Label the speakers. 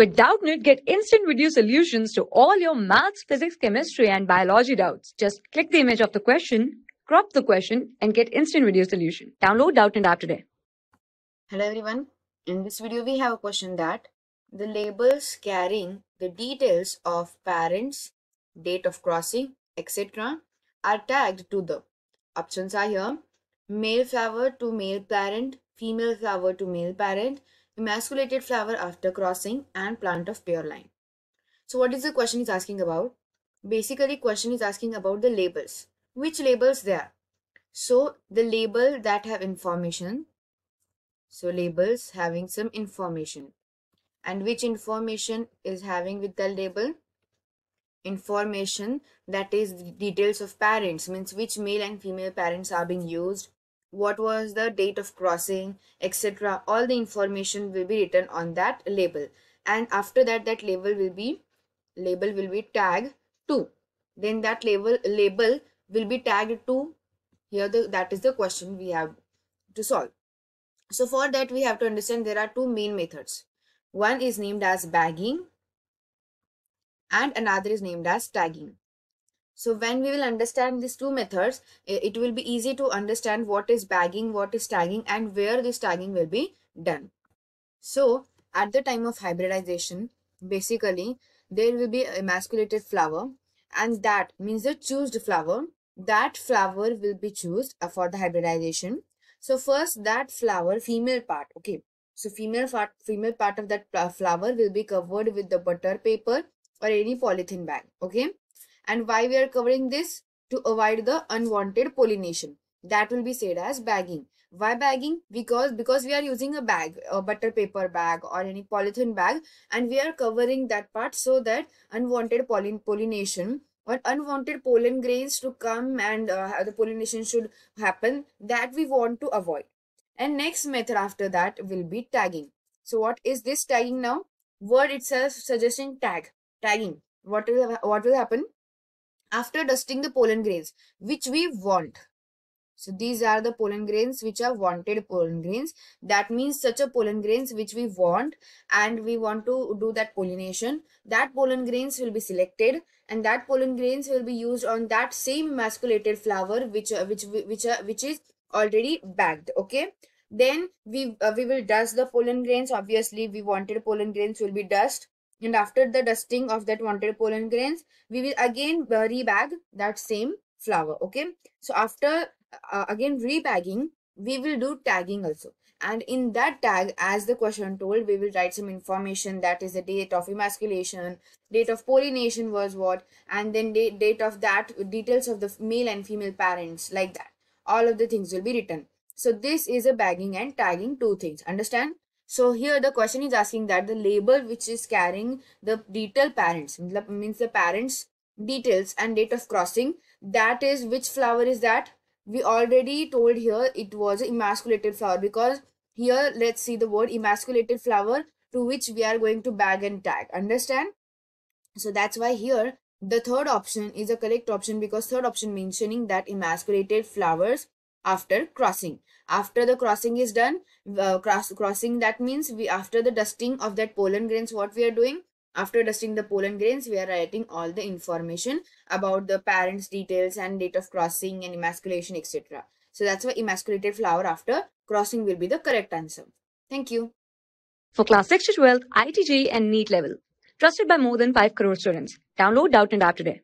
Speaker 1: With Doubtnit, get instant video solutions to all your maths, physics, chemistry, and biology doubts. Just click the image of the question, crop the question, and get instant video solution. Download Doubtnit app today. Hello everyone. In this video, we have a question that the labels carrying the details of parents, date of crossing, etc. are tagged to the options are here male flower to male parent, female flower to male parent, emasculated flower after crossing and plant of pure line. So what is the question is asking about? Basically question is asking about the labels. Which labels there? So the label that have information. So labels having some information. And which information is having with the label? Information that is details of parents means which male and female parents are being used what was the date of crossing, etc. All the information will be written on that label. And after that, that label will be label will be tag to. Then that label label will be tagged to here. The, that is the question we have to solve. So for that, we have to understand there are two main methods. One is named as bagging and another is named as tagging. So when we will understand these two methods, it will be easy to understand what is bagging, what is tagging and where this tagging will be done. So at the time of hybridization, basically there will be emasculated flower and that means the choosed flower. That flower will be choosed for the hybridization. So first that flower, female part, okay. So female part, female part of that flower will be covered with the butter paper or any polythene bag, okay and why we are covering this? To avoid the unwanted pollination. That will be said as bagging. Why bagging? Because, because we are using a bag, a butter paper bag or any polythene bag and we are covering that part so that unwanted pollination or unwanted pollen grains to come and uh, the pollination should happen that we want to avoid. And next method after that will be tagging. So what is this tagging now? Word itself suggesting tag, tagging. What will, what will happen? after dusting the pollen grains which we want. So these are the pollen grains which are wanted pollen grains. That means such a pollen grains which we want and we want to do that pollination. That pollen grains will be selected and that pollen grains will be used on that same emasculated flower which uh, which which uh, which is already bagged. Okay. Then we uh, we will dust the pollen grains. Obviously, we wanted pollen grains will be dust and after the dusting of that wanted pollen grains we will again uh, rebag that same flower okay so after uh, again rebagging we will do tagging also and in that tag as the question told we will write some information that is the date of emasculation date of pollination was what and then date, date of that details of the male and female parents like that all of the things will be written so this is a bagging and tagging two things understand so here the question is asking that the label which is carrying the detail parents means the parents details and date of crossing that is which flower is that we already told here it was emasculated flower because here let's see the word emasculated flower to which we are going to bag and tag understand so that's why here the third option is a correct option because third option mentioning that emasculated flowers after crossing after the crossing is done uh, cross crossing that means we after the dusting of that pollen grains what we are doing after dusting the pollen grains we are writing all the information about the parents details and date of crossing and emasculation etc so that's why emasculated flower after crossing will be the correct answer thank you for class 6 to 12 itj and neat level trusted by more than 5 crore students download doubt and app today